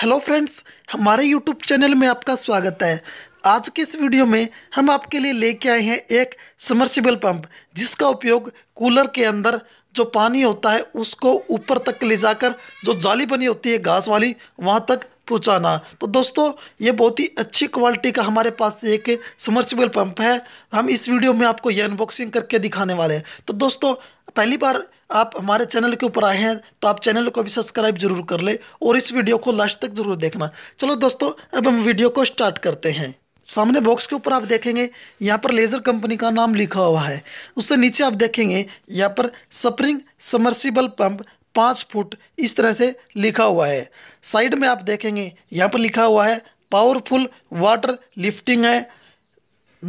hello friends हमारे YouTube channel में आपका स्वागत है आज के इस वीडियो में हम आपके लिए लेके आए हैं एक समर्सिबल पंप जिसका उपयोग कूलर के अंदर जो पानी होता है उसको ऊपर तक ले जाकर जो जाली बनी होती है घास वाली वहाँ तक पहुँचाना तो दोस्तों ये बहुत ही अच्छी क्वालिटी का हमारे पास एक समर्सिबल पंप है हम इस वीडियो में आपको ये अनबॉक्सिंग करके दिखाने वाले हैं तो दोस्तों पहली बार आप हमारे चैनल के ऊपर आए हैं तो आप चैनल को भी सब्सक्राइब जरूर कर ले और इस वीडियो को लास्ट तक जरूर देखना चलो दोस्तों अब हम वीडियो को स्टार्ट करते हैं सामने बॉक्स के ऊपर आप देखेंगे यहाँ पर लेज़र कंपनी का नाम लिखा हुआ है उससे नीचे आप देखेंगे यहाँ पर स्प्रिंग समर्सिबल पंप पाँच फुट इस तरह से लिखा हुआ है साइड में आप देखेंगे यहाँ पर लिखा हुआ है पावरफुल वाटर लिफ्टिंग है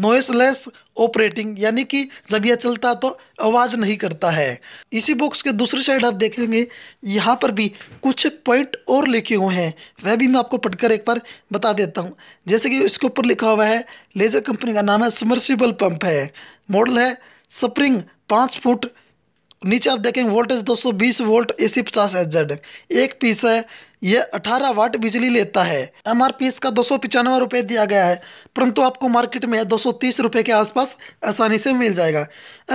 नॉइसलेस ऑपरेटिंग यानी कि जब यह चलता तो आवाज़ नहीं करता है इसी बॉक्स के दूसरी साइड आप देखेंगे यहाँ पर भी कुछ पॉइंट और लिखे हुए हैं वह भी मैं आपको पढ़कर एक बार बता देता हूँ जैसे कि इसके ऊपर लिखा हुआ है लेज़र कंपनी का नाम है समर्सिबल पंप है मॉडल है स्प्रिंग पाँच फुट नीचे आप देखेंगे वोल्टेज बीस वोल्ट ए सी पचास एच एक पीस है यह 18 वाट बिजली लेता है एम आर पी इसका दो सौ रुपये दिया गया है परंतु आपको मार्केट में दो सौ तीस रुपये के आसपास आसानी से मिल जाएगा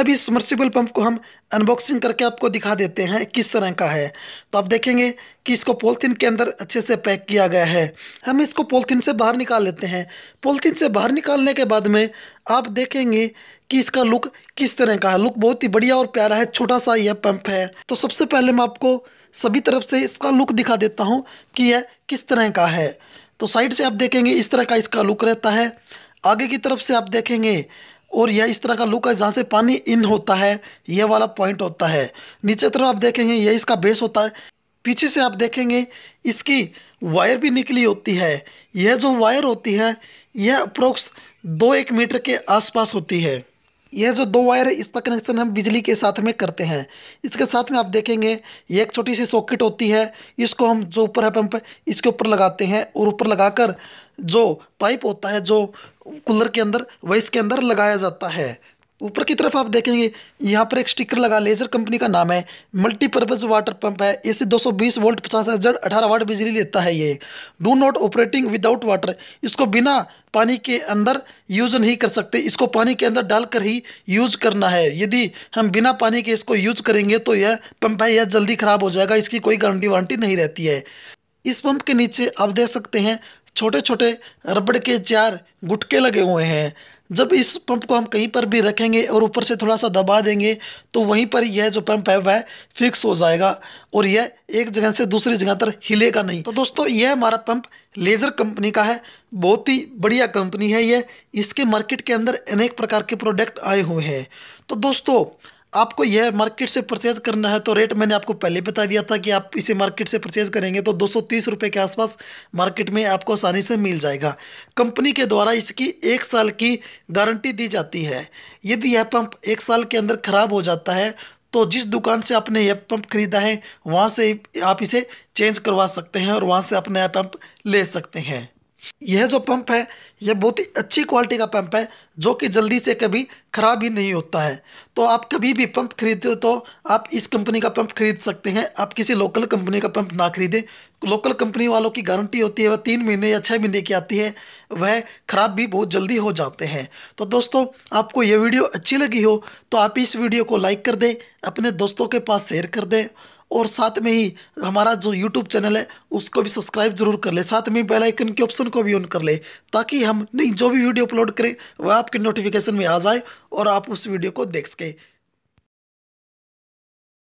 अब इस समर्सिबल पंप को हम अनबॉक्सिंग करके आपको दिखा देते हैं किस तरह का है तो आप देखेंगे कि इसको पोलथीन के अंदर अच्छे से पैक किया गया है हम इसको पोलथीन से बाहर निकाल लेते हैं पोलथीन से बाहर निकालने के बाद में आप देखेंगे कि इसका लुक किस तरह का है लुक बहुत ही बढ़िया और प्यारा है छोटा सा यह पंप है तो सबसे पहले मैं आपको सभी तरफ से इसका लुक दिखा देता हूँ कि यह किस तरह का है तो साइड से आप देखेंगे इस तरह का इसका लुक रहता है आगे की तरफ से आप देखेंगे और यह इस तरह का लुक है जहाँ से पानी इन होता है यह वाला पॉइंट होता है नीचे तरफ आप देखेंगे यह इसका बेस होता है पीछे से आप देखेंगे इसकी वायर भी निकली होती है यह जो वायर होती है यह अप्रोक्स दो एक मीटर के आसपास होती है यह जो दो वायर है इसका कनेक्शन हम बिजली के साथ में करते हैं इसके साथ में आप देखेंगे ये एक छोटी सी सॉकेट होती है इसको हम जो ऊपर है पंप इसके ऊपर लगाते हैं और ऊपर लगाकर जो पाइप होता है जो कूलर के अंदर वह इसके अंदर लगाया जाता है ऊपर की तरफ आप देखेंगे यहाँ पर एक स्टिकर लगा लेजर कंपनी का नाम है मल्टीपर्पज़ वाटर पंप है इसे 220 वोल्ट पचास हजार अठारह वाट बिजली लेता है ये do not operating without water इसको बिना पानी के अंदर यूज़ नहीं कर सकते इसको पानी के अंदर डालकर ही यूज़ करना है यदि हम बिना पानी के इसको यूज करेंगे तो यह पंप है यह जल्दी ख़राब हो जाएगा इसकी कोई गारंटी वारंटी नहीं रहती है इस पंप के नीचे आप देख सकते हैं छोटे छोटे रबड़ के चार गुटके लगे हुए हैं जब इस पंप को हम कहीं पर भी रखेंगे और ऊपर से थोड़ा सा दबा देंगे तो वहीं पर यह जो पंप है वह फिक्स हो जाएगा और यह एक जगह से दूसरी जगह तक हिलेगा नहीं तो दोस्तों यह हमारा पंप लेज़र कंपनी का है बहुत ही बढ़िया कंपनी है यह इसके मार्केट के अंदर अनेक प्रकार के प्रोडक्ट आए हुए हैं तो दोस्तों आपको यह मार्केट से परचेज़ करना है तो रेट मैंने आपको पहले बता दिया था कि आप इसे मार्केट से परचेज़ करेंगे तो दो सौ के आसपास मार्केट में आपको आसानी से मिल जाएगा कंपनी के द्वारा इसकी एक साल की गारंटी दी जाती है यदि यह पंप एक साल के अंदर ख़राब हो जाता है तो जिस दुकान से आपने यह पंप खरीदा है वहाँ से आप इसे चेंज करवा सकते हैं और वहाँ से अपना यह पंप ले सकते हैं यह जो पंप है यह बहुत ही अच्छी क्वालिटी का पंप है जो कि जल्दी से कभी ख़राब ही नहीं होता है तो आप कभी भी पंप खरीदते हो तो आप इस कंपनी का पंप खरीद सकते हैं आप किसी लोकल कंपनी का पंप ना खरीदें लोकल कंपनी वालों की गारंटी होती है वह तीन महीने या छः महीने की आती है वह ख़राब भी बहुत जल्दी हो जाते हैं तो दोस्तों आपको यह वीडियो अच्छी लगी हो तो आप इस वीडियो को लाइक कर दें अपने दोस्तों के पास शेयर कर दें और साथ में ही हमारा जो यूट्यूब चैनल है उसको भी सब्सक्राइब जरूर कर ले साथ में बेल आइकन के ऑप्शन को भी ऑन कर ले ताकि हम नहीं जो भी वीडियो अपलोड करें वह आपके नोटिफिकेशन में आ जाए और आप उस वीडियो को देख सकें